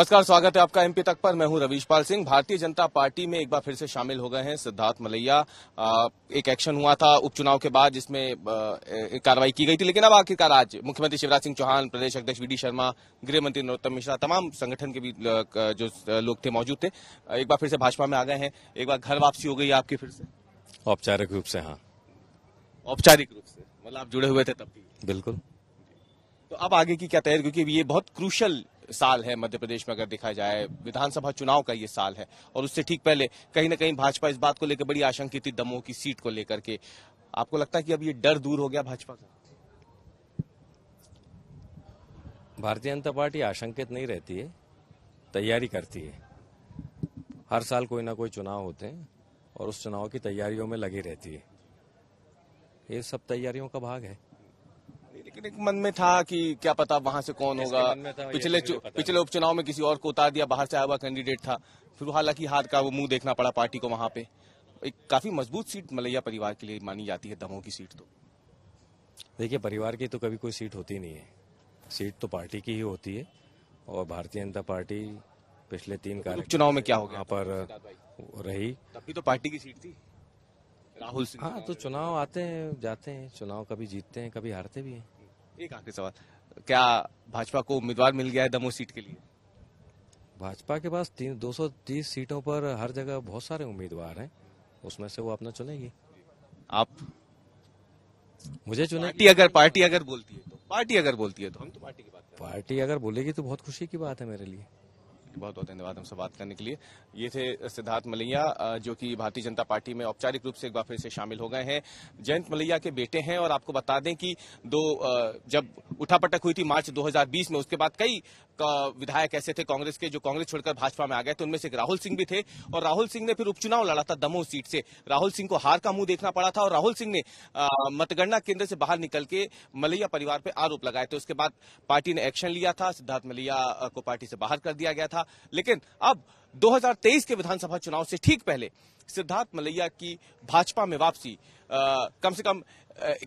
नमस्कार स्वागत है आपका एमपी तक पर मैं हूं रवीश पाल सिंह भारतीय जनता पार्टी में एक बार फिर से शामिल हो गए हैं सिद्धार्थ मलैया एक एक्शन हुआ था उपचुनाव के बाद जिसमें कार्रवाई की गई थी लेकिन अब आखिरकार आज मुख्यमंत्री शिवराज सिंह चौहान प्रदेश अध्यक्ष वी शर्मा गृह मंत्री नरोत्तम मिश्रा तमाम संगठन के भी जो लोग थे मौजूद थे एक बार फिर से भाजपा में आ गए हैं एक बार घर वापसी हो गई आपकी फिर से औपचारिक रूप से हाँ औपचारिक रूप से मतलब आप जुड़े हुए थे तब भी बिल्कुल तो अब आगे की क्या तैयारी क्योंकि ये बहुत क्रूशल साल है मध्य प्रदेश में अगर देखा जाए विधानसभा चुनाव का ये साल है और उससे ठीक पहले कहीं ना कहीं भाजपा इस बात को लेकर बड़ी आशंकित थी दमोह की सीट को लेकर के आपको लगता है कि अब ये डर दूर हो गया भाजपा का भारतीय जनता पार्टी आशंकित नहीं रहती है तैयारी करती है हर साल कोई ना कोई चुनाव होते हैं और उस चुनाव की तैयारियों में लगी रहती है ये सब तैयारियों का भाग है एक मन में था कि क्या पता वहां से कौन होगा पिछले पिछले उपचुनाव में किसी और को उतार दिया बाहर से आया हुआ कैंडिडेट था फिर हालांकि हार का वो मुंह देखना पड़ा पार्टी को वहां पे एक काफी मजबूत सीट मलैया परिवार के लिए मानी जाती है दमों की सीट तो देखिए परिवार की तो कभी कोई सीट होती नहीं है सीट तो पार्टी की ही होती है और भारतीय जनता पार्टी पिछले तीन तो का चुनाव में क्या हो गया पर रही तभी तो पार्टी की सीट थी राहुल सिंह हाँ तो चुनाव आते हैं जाते हैं चुनाव कभी जीतते हैं कभी हारते भी हैं एक आखिरी सवाल क्या भाजपा को उम्मीदवार मिल गया है दमोह सीट के लिए भाजपा के पास तीन दो सीटों पर हर जगह बहुत सारे उम्मीदवार हैं उसमें से वो अपना चुनेगी आप मुझे चुने पार्टी अगर पार्टी अगर बोलती है तो पार्टी अगर बोलती है तो हम तो पार्टी की बात पार्टी अगर बोलेगी तो बहुत खुशी की बात है मेरे लिए बहुत बहुत धन्यवाद हमसे बात करने के लिए ये थे सिद्धार्थ मलैया जो कि भारतीय जनता पार्टी में औपचारिक रूप से एक बार फिर से शामिल हो गए हैं जयंत मलैया के बेटे हैं और आपको बता दें कि दो जब उठापटक हुई थी मार्च 2020 में उसके बाद कई विधायक ऐसे थे कांग्रेस के जो कांग्रेस छोड़कर भाजपा में आ गए थे उनमें से एक राहुल सिंह भी थे और राहुल सिंह ने फिर उपचुनाव लड़ा था दमोह सीट से राहुल सिंह को हार का मुंह देखना पड़ा था और राहुल सिंह ने मतगणना केंद्र से बाहर निकल के मलैया परिवार पर आरोप लगाए थे उसके बाद पार्टी ने एक्शन लिया था सिद्धार्थ मलैया को पार्टी से बाहर कर दिया गया था था लेकिन अब 2023 के विधानसभा चुनाव से ठीक पहले सिद्धार्थ मलैया की भाजपा में वापसी आ, कम से कम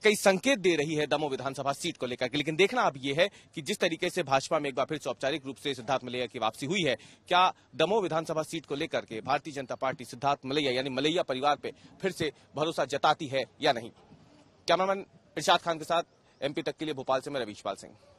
कई संकेत दे रही है दमो विधानसभा सीट को लेकर लेकिन देखना अब यह है कि जिस तरीके से भाजपा में एक बार फिर से औपचारिक रूप से सिद्धार्थ मलैया की वापसी हुई है क्या दमो विधानसभा सीट को लेकर के भारतीय जनता पार्टी सिद्धार्थ मलैया यानी मलैया परिवार पे फिर से भरोसा जताती है या नहीं कैमरामैन इर्शाद खान के साथ एमपी तक के लिए भोपाल से मैं रवीश पाल सिंह